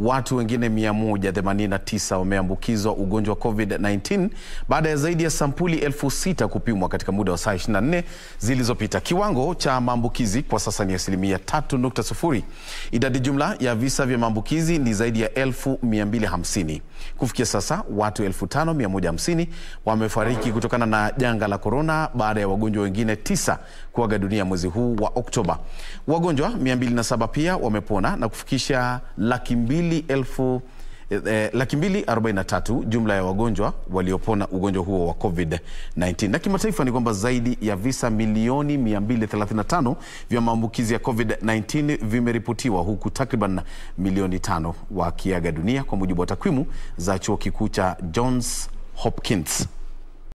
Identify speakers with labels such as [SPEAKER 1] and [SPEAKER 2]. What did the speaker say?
[SPEAKER 1] Watu wengine 189 wameambukizwa ugonjwa wa COVID-19 baada ya zaidi ya sampuli elfu sita kupimwa katika muda wa saa 24 zilizopita. Kiwango cha maambukizi kwa sasa ni asilimia 3.0. Idadi jumla ya visa vya maambukizi ni zaidi ya elfu 250. Kufikia sasa watu 5150 wamefariki kutokana na janga la korona baada ya wagonjwa wengine tisa kuaga dunia mwezi huu wa Oktoba. Wagonjwa 207 pia wamepona na kufikisha laki mbili mbili elfu eh, laki mbili arobaini na tatu jumla ya wagonjwa waliopona ugonjwa huo wa COVID-19. Na kimataifa ni kwamba zaidi ya visa milioni 235 vya maambukizi ya COVID-19 vimeripotiwa huku takriban milioni tano wakiaga dunia kwa mujibu wa takwimu za chuo kikuu cha Johns Hopkins.